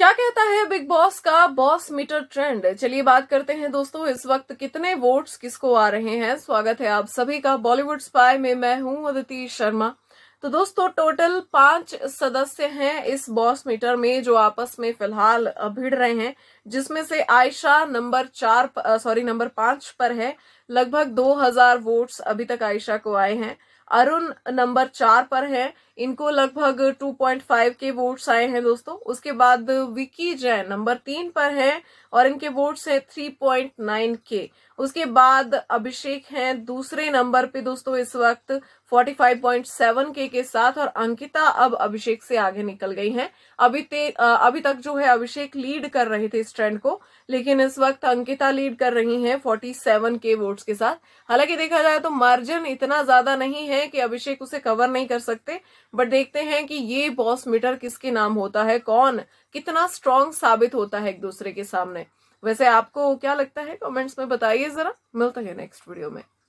क्या कहता है बिग बॉस का बॉस मीटर ट्रेंड चलिए बात करते हैं दोस्तों इस वक्त कितने वोट्स किसको आ रहे हैं स्वागत है आप सभी का बॉलीवुड स्पाई में मैं हूं अदिति शर्मा तो दोस्तों टोटल पांच सदस्य हैं इस बॉस मीटर में जो आपस में फिलहाल भिड़ रहे हैं जिसमें से आयशा नंबर चार सॉरी नंबर पांच पर है लगभग दो वोट्स अभी तक आयशा को आए हैं अरुण नंबर चार पर है इनको लगभग 2.5 के वोट्स आए हैं दोस्तों उसके बाद विकी जैन नंबर तीन पर है और इनके वोट्स हैं 3.9 के उसके बाद अभिषेक हैं दूसरे नंबर पे दोस्तों इस वक्त 45.7 के के साथ और अंकिता अब अभिषेक से आगे निकल गई हैं अभी ते अभी तक जो है अभिषेक लीड कर रहे थे इस ट्रेंड को लेकिन इस वक्त अंकिता लीड कर रही है फोर्टी के वोट्स के साथ हालांकि देखा जाए तो मार्जिन इतना ज्यादा नहीं है हैं कि अभिषेक उसे कवर नहीं कर सकते बट देखते हैं कि ये बॉस मीटर किसके नाम होता है कौन कितना स्ट्रांग साबित होता है एक दूसरे के सामने वैसे आपको क्या लगता है कमेंट्स में बताइए जरा मिलता है नेक्स्ट वीडियो में